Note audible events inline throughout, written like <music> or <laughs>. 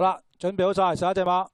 好啦，准备好晒，十一只马。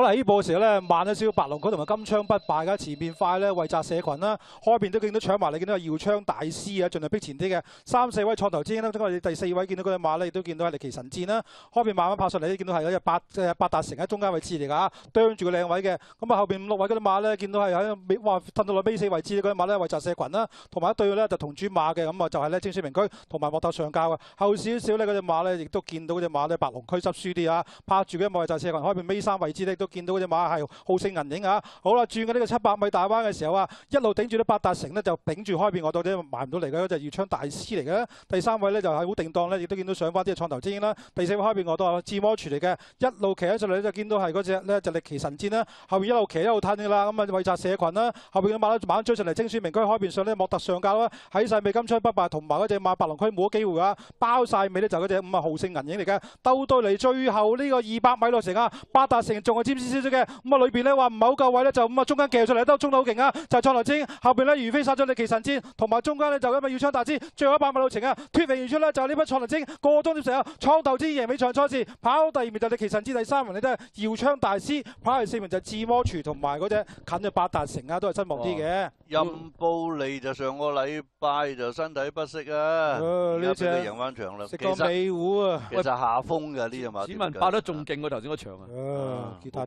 好啦，呢部嘅時候咧，慢咗少白龍區同埋金槍不敗噶，前面快咧，魏澤社群啦，開邊都見到搶埋你，見到姚槍大師啊，盡量逼前啲嘅，三四位創投資咧，因為第四位見到嗰只馬咧，亦都見到係力奇神戰啦，開邊慢慢拍上嚟，你見到係有隻八嘅八大城喺中間位置嚟噶嚇，住個靚位嘅，咁啊後邊五六位嗰只馬咧，見到係喺哇，褪到落尾四位置嗰只馬咧，魏澤社群啦，同埋一對咧就同主馬嘅，咁啊就係咧精選名區同埋莫特上交嘅，後少少咧嗰只馬咧，亦都見到嗰只馬咧，白龍區執輸啲啊，拍住嘅魏澤社群，開邊尾三位置咧都。見到嗰只馬係浩盛銀影啊！好啦，轉緊呢個七百米大彎嘅時候啊，一路頂住啲八達城咧，就頂住開邊我到底埋唔到嚟嘅只粵昌大師嚟嘅。第三位咧就係好定當咧，亦都見到上翻啲創投精英啦。第四位開邊我都係自摩傳嚟嘅，一路騎喺上嚟就見到係嗰只咧就力奇神箭啦。後面一路騎一路吞嘅啦，咁啊魏澤社群啦，後面嘅馬咧猛追上嚟，精先名居開邊上咧莫特上架啦，喺晒尾金槍不敗，同埋嗰只馬白龍區冇機會啊！包晒尾咧就嗰只五啊浩盛銀影嚟嘅，鬥到嚟最後呢個二百米路成啊，八達城仲係少少嘅咁啊，里边咧话唔系好够位咧，就咁啊，中间夹出嚟都冲得好劲啊！就系创龙精后边咧如飞杀咗你奇神战，同埋中间咧就咁啊，要枪大师最后一百米路程啊，脱颖而出咧就系呢匹创龙精，个个点时候，创头之赢尾场赛事跑第二名就你奇神战，第三名你都系耀枪大师，跑第四名就智魔厨同埋嗰只近嘅八达城啊，都系失望啲嘅。任布利就上个礼拜就身体不适啊，呢赢翻场食个美糊啊，其实下风嘅呢只马。只问八得仲劲过头先嗰场啊。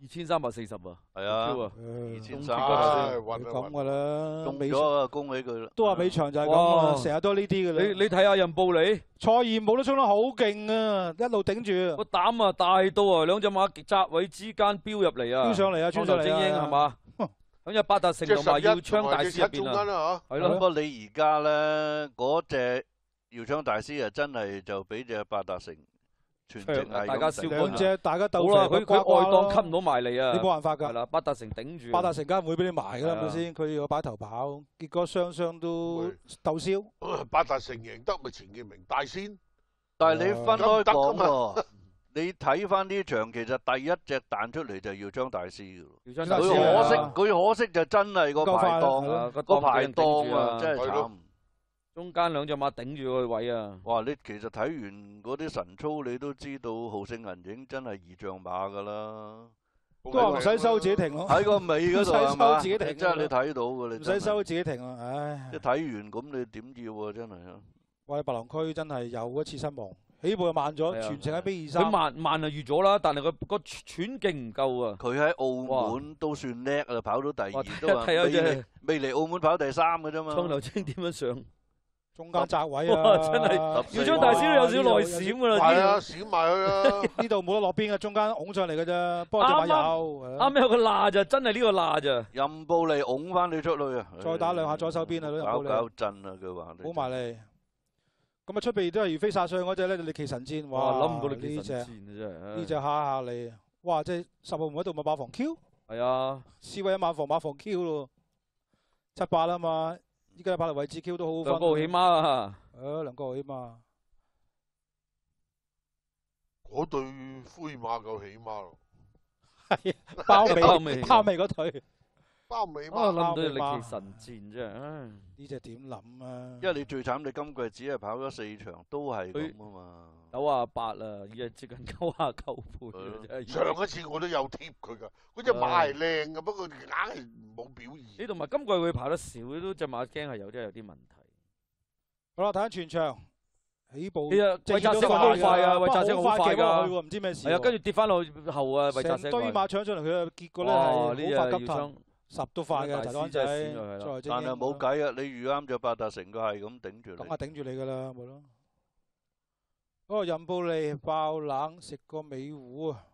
二千三百四十啊，系啊，二千三，咁噶啦，中尾咗啊，恭喜佢啦。都话尾场就系咁成日都呢啲噶啦。你你睇下任布利，蔡尔姆都冲得好劲啊，一路顶住。个胆啊大到啊，两只马夹位之间飙入嚟啊，飙上嚟啊，穿上嚟精英系嘛？咁啊，八达城同埋耀枪大师边啊，系咯。不过你而家咧，嗰只耀枪大师啊，真系就俾只八达城。系，大家笑滚。唔大家斗啦。佢佢外档吸唔到埋嚟啊！你冇办法噶。系啦，八达城顶住。八达城间会俾你埋噶啦，系咪先？佢要摆头跑，结果双双都斗烧。<clears throat> 八达城赢得咪钱建明大仙。但系你分开讲喎，你睇翻呢场，其实第一只弹出嚟就要张大师噶。咯。佢可惜，佢可惜就真系个排档啊，个排档啊，真系惨。中间两只马顶住个位啊！哇，你其实睇完嗰啲神操，你都知道浩胜银影真系二象马噶啦。个 <laughs> 唔使收自己停咯，喺个尾度系嘛？即系你睇到噶，你唔使收自己停啊！唉，即睇完咁，你点要啊？真系啊！喂，白龙区真系有一次身望，起步又慢咗，全程喺 B 二三，慢慢就预咗啦。但系佢个喘劲唔够啊！佢喺澳门都算叻啊，跑到第二都话未嚟澳门跑第三噶啫嘛？创头清点样上？中间窄位啊！真系耀昌大师都有少内闪噶啦，系啊，闪埋去啦！<laughs> 呢度冇得落边嘅，中间拱上嚟嘅啫。不啱啱，啱有个罅就真系呢个罅咋。任布利拱翻你出去啊！再打两下左手边啊！搞搞震啊！佢话，补埋你。咁啊，出边都系如飞杀上嗰只咧，你奇神箭哇！谂唔到你奇神箭啊！呢只吓吓你啊！哇，即系十号门喺度咪马房 Q？系啊，C 位一马房马房 Q 咯，七八啊嘛。依家跑嚟位置 Q 都好好分，两高起马啊！诶，两高起马，嗰对灰马够起码咯。系啊，包尾 <laughs> 包尾嗰腿。包尾马。我谂到力奇神箭真系，呢只点谂啊？因为你最惨，你今季只系跑咗四场，都系咁啊嘛。九啊八啦，而家接近九啊九倍。上一次我都有贴佢噶，嗰只马系靓噶，不过硬系冇表现。呢度咪今季会跑得少都只马惊系有啲有啲问题。好啦，睇下全场起步。呢只魏澤聲好快啊！魏澤聲好快噶，唔知咩事。系啊，跟住跌翻落后啊！魏澤聲。多於馬搶出嚟，佢嘅結果咧係冇法急騰，十都快嘅。但系冇计啊！你遇啱咗八达成個系咁顶住你。咁啊，顶住你噶啦，咪咯。嗰个任布利爆冷食过美狐啊！